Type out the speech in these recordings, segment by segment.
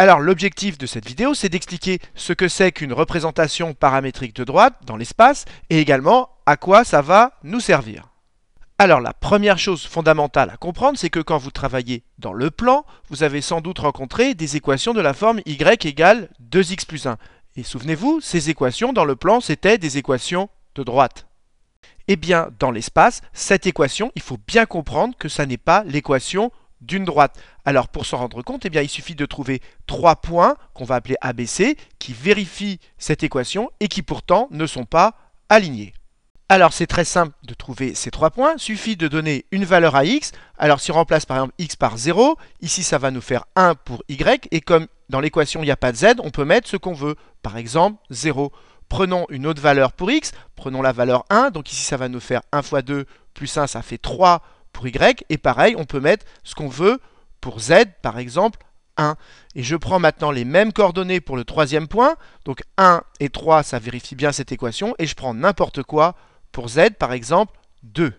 Alors l'objectif de cette vidéo, c'est d'expliquer ce que c'est qu'une représentation paramétrique de droite dans l'espace et également à quoi ça va nous servir. Alors la première chose fondamentale à comprendre, c'est que quand vous travaillez dans le plan, vous avez sans doute rencontré des équations de la forme y égale 2x plus 1. Et souvenez-vous, ces équations dans le plan, c'était des équations de droite. Eh bien, dans l'espace, cette équation, il faut bien comprendre que ça n'est pas l'équation d'une droite. Alors pour s'en rendre compte, eh bien, il suffit de trouver trois points qu'on va appeler ABC qui vérifient cette équation et qui pourtant ne sont pas alignés. Alors c'est très simple de trouver ces trois points, il suffit de donner une valeur à x. Alors si on remplace par exemple x par 0, ici ça va nous faire 1 pour y, et comme dans l'équation il n'y a pas de z, on peut mettre ce qu'on veut, par exemple 0. Prenons une autre valeur pour x, prenons la valeur 1, donc ici ça va nous faire 1 fois 2 plus 1, ça fait 3 pour Y, et pareil, on peut mettre ce qu'on veut pour Z, par exemple, 1. Et je prends maintenant les mêmes coordonnées pour le troisième point, donc 1 et 3, ça vérifie bien cette équation, et je prends n'importe quoi pour Z, par exemple, 2.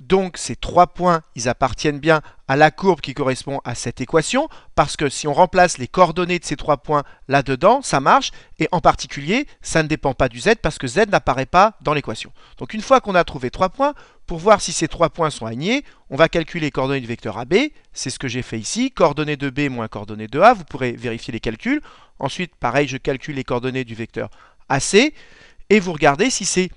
Donc ces trois points, ils appartiennent bien à la courbe qui correspond à cette équation, parce que si on remplace les coordonnées de ces trois points là-dedans, ça marche, et en particulier, ça ne dépend pas du z, parce que z n'apparaît pas dans l'équation. Donc une fois qu'on a trouvé trois points, pour voir si ces trois points sont alignés, on va calculer les coordonnées du vecteur AB, c'est ce que j'ai fait ici, coordonnées de B moins coordonnées de A, vous pourrez vérifier les calculs. Ensuite, pareil, je calcule les coordonnées du vecteur AC, et vous regardez si c'est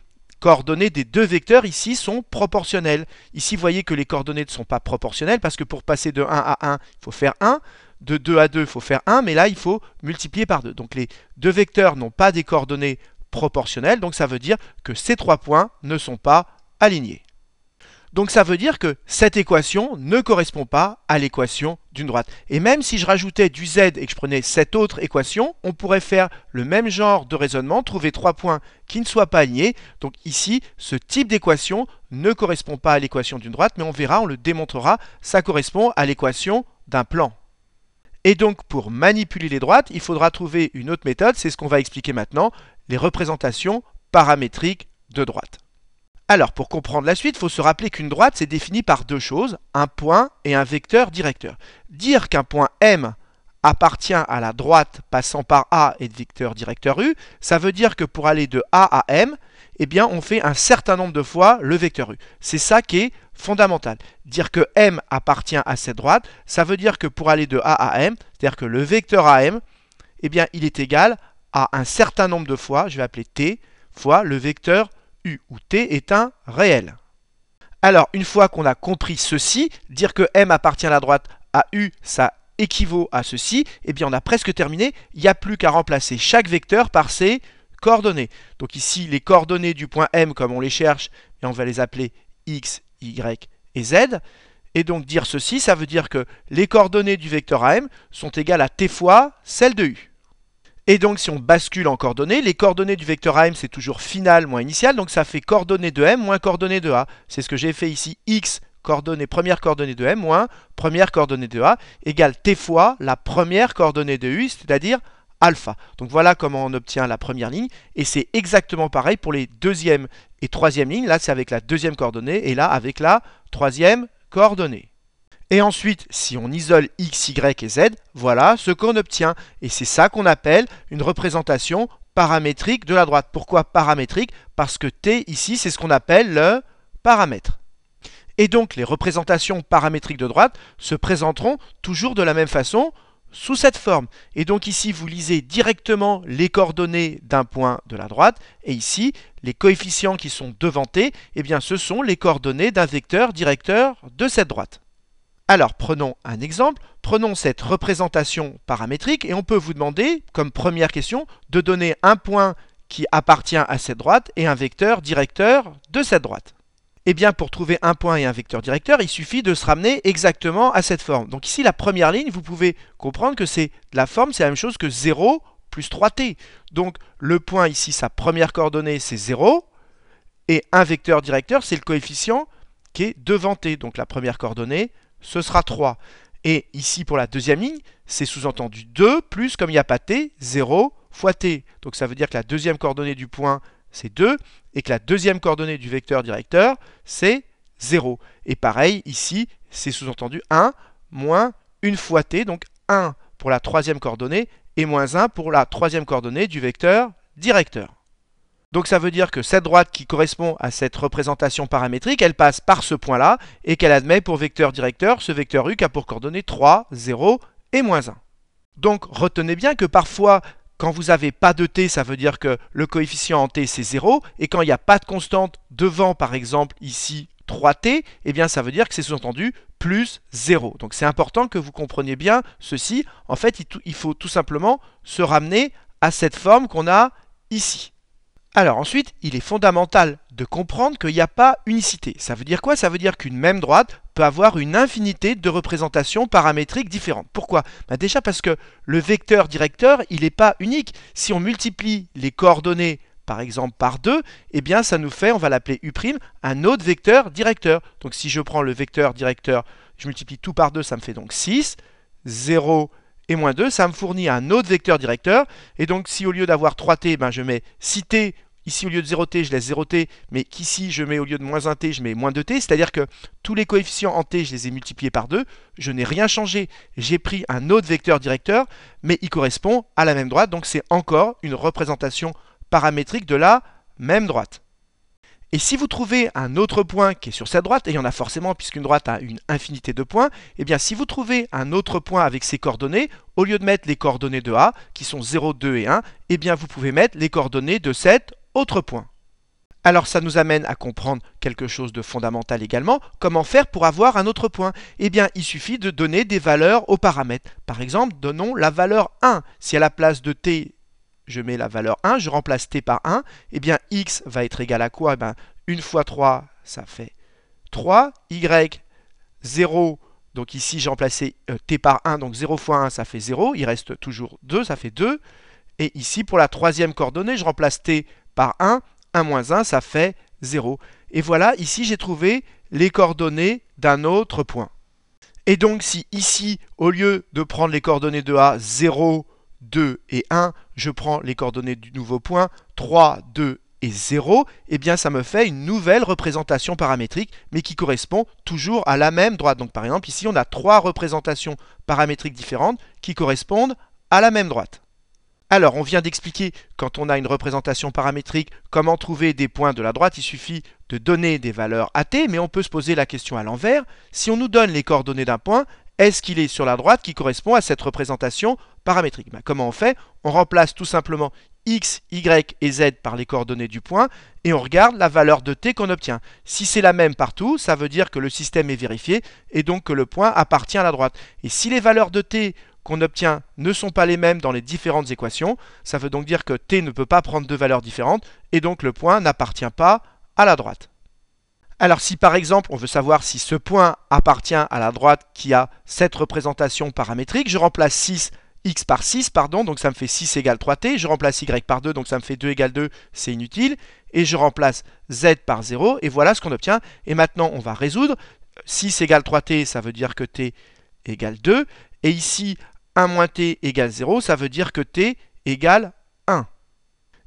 coordonnées des deux vecteurs ici sont proportionnelles. Ici, vous voyez que les coordonnées ne sont pas proportionnelles parce que pour passer de 1 à 1, il faut faire 1. De 2 à 2, il faut faire 1, mais là, il faut multiplier par 2. Donc les deux vecteurs n'ont pas des coordonnées proportionnelles, donc ça veut dire que ces trois points ne sont pas alignés. Donc ça veut dire que cette équation ne correspond pas à l'équation d'une droite. Et même si je rajoutais du z et que je prenais cette autre équation, on pourrait faire le même genre de raisonnement, trouver trois points qui ne soient pas alignés. Donc ici, ce type d'équation ne correspond pas à l'équation d'une droite, mais on verra, on le démontrera, ça correspond à l'équation d'un plan. Et donc pour manipuler les droites, il faudra trouver une autre méthode, c'est ce qu'on va expliquer maintenant, les représentations paramétriques de droite. Alors, pour comprendre la suite, il faut se rappeler qu'une droite, c'est défini par deux choses, un point et un vecteur directeur. Dire qu'un point M appartient à la droite passant par A et de vecteur directeur U, ça veut dire que pour aller de A à M, eh bien, on fait un certain nombre de fois le vecteur U. C'est ça qui est fondamental. Dire que M appartient à cette droite, ça veut dire que pour aller de A à M, c'est-à-dire que le vecteur AM, eh bien, il est égal à un certain nombre de fois, je vais appeler T, fois le vecteur U ou T est un réel. Alors, une fois qu'on a compris ceci, dire que M appartient à la droite à U, ça équivaut à ceci, eh bien on a presque terminé, il n'y a plus qu'à remplacer chaque vecteur par ses coordonnées. Donc ici, les coordonnées du point M, comme on les cherche, et on va les appeler X, Y et Z. Et donc dire ceci, ça veut dire que les coordonnées du vecteur AM sont égales à T fois celles de U. Et donc si on bascule en coordonnées, les coordonnées du vecteur m, c'est toujours final moins initial, donc ça fait coordonnée de M moins coordonnée de A. C'est ce que j'ai fait ici, x coordonnée première coordonnée de M moins première coordonnée de A égale t fois la première coordonnée de U, c'est-à-dire alpha. Donc voilà comment on obtient la première ligne, et c'est exactement pareil pour les deuxième et troisième lignes, là c'est avec la deuxième coordonnée, et là avec la troisième coordonnée. Et ensuite, si on isole x, y et z, voilà ce qu'on obtient. Et c'est ça qu'on appelle une représentation paramétrique de la droite. Pourquoi paramétrique Parce que t ici, c'est ce qu'on appelle le paramètre. Et donc les représentations paramétriques de droite se présenteront toujours de la même façon sous cette forme. Et donc ici, vous lisez directement les coordonnées d'un point de la droite. Et ici, les coefficients qui sont devant t, eh bien, ce sont les coordonnées d'un vecteur directeur de cette droite. Alors prenons un exemple, prenons cette représentation paramétrique et on peut vous demander, comme première question, de donner un point qui appartient à cette droite et un vecteur directeur de cette droite. Eh bien pour trouver un point et un vecteur directeur, il suffit de se ramener exactement à cette forme. Donc ici la première ligne, vous pouvez comprendre que c'est la forme, c'est la même chose que 0 plus 3t. Donc le point ici, sa première coordonnée c'est 0, et un vecteur directeur c'est le coefficient qui est devant t. Donc la première coordonnée ce sera 3. Et ici, pour la deuxième ligne, c'est sous-entendu 2 plus, comme il n'y a pas t, 0 fois t. Donc ça veut dire que la deuxième coordonnée du point, c'est 2, et que la deuxième coordonnée du vecteur directeur, c'est 0. Et pareil, ici, c'est sous-entendu 1 moins 1 fois t, donc 1 pour la troisième coordonnée, et moins 1 pour la troisième coordonnée du vecteur directeur. Donc ça veut dire que cette droite qui correspond à cette représentation paramétrique, elle passe par ce point-là et qu'elle admet pour vecteur directeur ce vecteur u qui a pour coordonnées 3, 0 et moins 1. Donc retenez bien que parfois, quand vous n'avez pas de t, ça veut dire que le coefficient en t c'est 0, et quand il n'y a pas de constante devant, par exemple ici 3t, eh bien ça veut dire que c'est sous-entendu plus 0. Donc c'est important que vous compreniez bien ceci. En fait, il faut tout simplement se ramener à cette forme qu'on a ici. Alors ensuite, il est fondamental de comprendre qu'il n'y a pas unicité. Ça veut dire quoi Ça veut dire qu'une même droite peut avoir une infinité de représentations paramétriques différentes. Pourquoi bah Déjà parce que le vecteur directeur, il n'est pas unique. Si on multiplie les coordonnées par exemple par 2, eh bien ça nous fait, on va l'appeler U', un autre vecteur directeur. Donc si je prends le vecteur directeur, je multiplie tout par 2, ça me fait donc 6, 0 et moins 2, ça me fournit un autre vecteur directeur. Et donc si au lieu d'avoir 3t, ben, je mets 6t Ici, au lieu de 0t, je laisse 0t, mais qu'ici, je mets au lieu de moins 1t, je mets moins 2t. C'est-à-dire que tous les coefficients en t, je les ai multipliés par 2. Je n'ai rien changé. J'ai pris un autre vecteur directeur, mais il correspond à la même droite. Donc, c'est encore une représentation paramétrique de la même droite. Et si vous trouvez un autre point qui est sur cette droite, et il y en a forcément puisqu'une droite a une infinité de points, et eh bien si vous trouvez un autre point avec ses coordonnées, au lieu de mettre les coordonnées de A, qui sont 0, 2 et 1, et eh bien vous pouvez mettre les coordonnées de 7, autre point. Alors ça nous amène à comprendre quelque chose de fondamental également. Comment faire pour avoir un autre point Eh bien, il suffit de donner des valeurs aux paramètres. Par exemple, donnons la valeur 1. Si à la place de t, je mets la valeur 1, je remplace t par 1, eh bien x va être égal à quoi eh bien, 1 fois 3, ça fait 3. y, 0, donc ici j'ai remplacé euh, t par 1, donc 0 fois 1, ça fait 0. Il reste toujours 2, ça fait 2. Et ici, pour la troisième coordonnée, je remplace t par 1. 1 moins 1, ça fait 0. Et voilà, ici j'ai trouvé les coordonnées d'un autre point. Et donc si ici, au lieu de prendre les coordonnées de A, 0, 2 et 1, je prends les coordonnées du nouveau point, 3, 2 et 0, et eh bien ça me fait une nouvelle représentation paramétrique, mais qui correspond toujours à la même droite. Donc par exemple, ici on a trois représentations paramétriques différentes qui correspondent à la même droite. Alors, on vient d'expliquer quand on a une représentation paramétrique comment trouver des points de la droite. Il suffit de donner des valeurs à t, mais on peut se poser la question à l'envers. Si on nous donne les coordonnées d'un point, est-ce qu'il est sur la droite qui correspond à cette représentation paramétrique ben, Comment on fait On remplace tout simplement x, y et z par les coordonnées du point et on regarde la valeur de t qu'on obtient. Si c'est la même partout, ça veut dire que le système est vérifié et donc que le point appartient à la droite. Et si les valeurs de t qu'on obtient ne sont pas les mêmes dans les différentes équations. Ça veut donc dire que t ne peut pas prendre deux valeurs différentes, et donc le point n'appartient pas à la droite. Alors si par exemple on veut savoir si ce point appartient à la droite qui a cette représentation paramétrique, je remplace 6 x par 6, pardon, donc ça me fait 6 égale 3t, je remplace y par 2, donc ça me fait 2 égale 2, c'est inutile, et je remplace z par 0, et voilà ce qu'on obtient. Et maintenant on va résoudre, 6 égale 3t, ça veut dire que t égale 2, et ici 1 moins t égale 0, ça veut dire que t égale 1.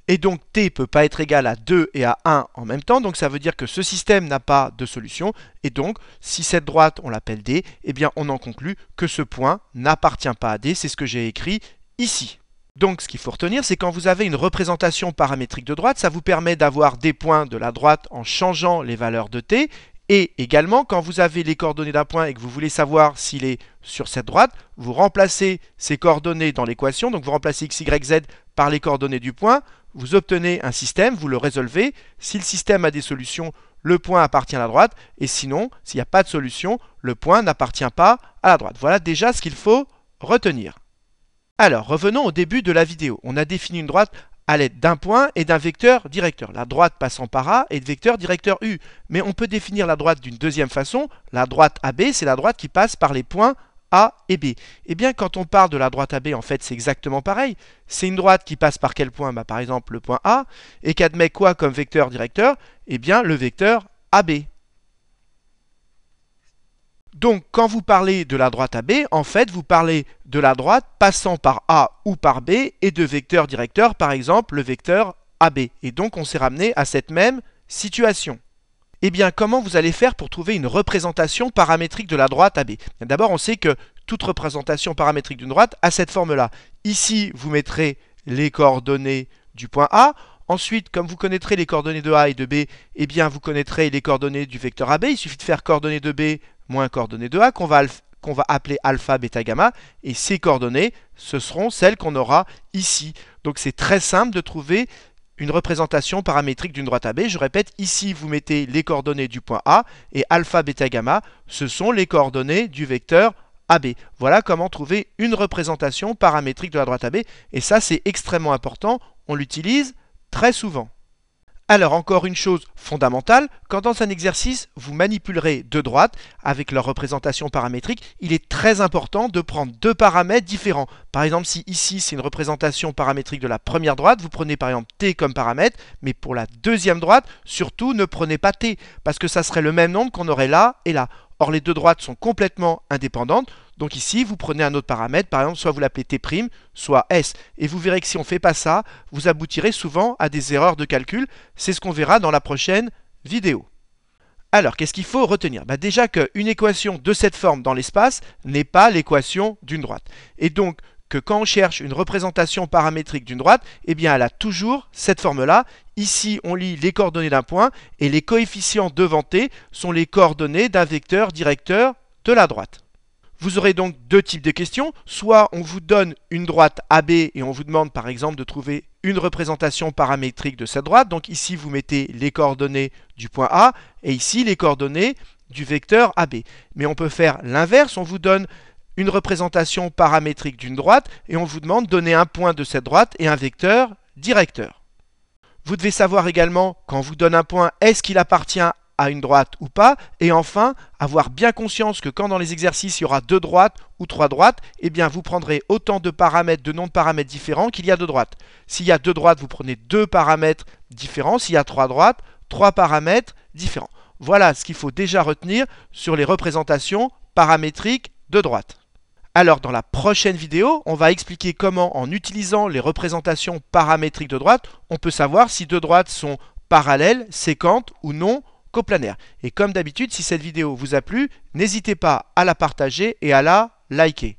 Et donc t ne peut pas être égal à 2 et à 1 en même temps, donc ça veut dire que ce système n'a pas de solution, et donc si cette droite on l'appelle d, eh bien on en conclut que ce point n'appartient pas à d, c'est ce que j'ai écrit ici. Donc ce qu'il faut retenir, c'est quand vous avez une représentation paramétrique de droite, ça vous permet d'avoir des points de la droite en changeant les valeurs de t, et également, quand vous avez les coordonnées d'un point et que vous voulez savoir s'il est sur cette droite, vous remplacez ces coordonnées dans l'équation, donc vous remplacez x, y, z par les coordonnées du point, vous obtenez un système, vous le résolvez. Si le système a des solutions, le point appartient à la droite, et sinon, s'il n'y a pas de solution, le point n'appartient pas à la droite. Voilà déjà ce qu'il faut retenir. Alors, revenons au début de la vidéo. On a défini une droite à l'aide d'un point et d'un vecteur directeur, la droite passant par A et le vecteur directeur U. Mais on peut définir la droite d'une deuxième façon, la droite AB, c'est la droite qui passe par les points A et B. Eh bien, quand on parle de la droite AB, en fait, c'est exactement pareil. C'est une droite qui passe par quel point bah, Par exemple, le point A, et qu'admet quoi comme vecteur directeur Eh bien, le vecteur AB. Donc quand vous parlez de la droite AB, en fait vous parlez de la droite passant par A ou par B et de vecteur directeur, par exemple le vecteur AB. Et donc on s'est ramené à cette même situation. Eh bien comment vous allez faire pour trouver une représentation paramétrique de la droite AB D'abord on sait que toute représentation paramétrique d'une droite a cette forme-là. Ici vous mettrez les coordonnées du point A, Ensuite, comme vous connaîtrez les coordonnées de A et de B, eh bien vous connaîtrez les coordonnées du vecteur AB. Il suffit de faire coordonnées de B moins coordonnées de A qu'on va, va, appeler alpha, bêta, gamma. Et ces coordonnées, ce seront celles qu'on aura ici. Donc c'est très simple de trouver une représentation paramétrique d'une droite AB. Je répète, ici vous mettez les coordonnées du point A et alpha, bêta, gamma, ce sont les coordonnées du vecteur AB. Voilà comment trouver une représentation paramétrique de la droite AB. Et ça c'est extrêmement important, on l'utilise très souvent. Alors encore une chose fondamentale, quand dans un exercice vous manipulerez deux droites avec leur représentation paramétrique, il est très important de prendre deux paramètres différents. Par exemple, si ici c'est une représentation paramétrique de la première droite, vous prenez par exemple t comme paramètre, mais pour la deuxième droite, surtout ne prenez pas t, parce que ça serait le même nombre qu'on aurait là et là. Or, les deux droites sont complètement indépendantes. Donc ici, vous prenez un autre paramètre, par exemple, soit vous l'appelez T', soit S. Et vous verrez que si on ne fait pas ça, vous aboutirez souvent à des erreurs de calcul. C'est ce qu'on verra dans la prochaine vidéo. Alors, qu'est-ce qu'il faut retenir bah Déjà qu'une équation de cette forme dans l'espace n'est pas l'équation d'une droite. Et donc, que quand on cherche une représentation paramétrique d'une droite, eh bien elle a toujours cette forme-là. Ici, on lit les coordonnées d'un point et les coefficients devant t sont les coordonnées d'un vecteur directeur de la droite. Vous aurez donc deux types de questions. Soit on vous donne une droite AB et on vous demande par exemple de trouver une représentation paramétrique de cette droite. Donc ici, vous mettez les coordonnées du point A et ici les coordonnées du vecteur AB. Mais on peut faire l'inverse, on vous donne une représentation paramétrique d'une droite et on vous demande de donner un point de cette droite et un vecteur directeur. Vous devez savoir également, quand on vous donne un point, est-ce qu'il appartient à une droite ou pas Et enfin, avoir bien conscience que quand dans les exercices il y aura deux droites ou trois droites, eh bien vous prendrez autant de paramètres, de noms de paramètres différents qu'il y a de droites. S'il y a deux droites, vous prenez deux paramètres différents. S'il y a trois droites, trois paramètres différents. Voilà ce qu'il faut déjà retenir sur les représentations paramétriques de droite. Alors dans la prochaine vidéo, on va expliquer comment en utilisant les représentations paramétriques de droite, on peut savoir si deux droites sont parallèles, séquentes ou non coplanaires. Et comme d'habitude, si cette vidéo vous a plu, n'hésitez pas à la partager et à la liker.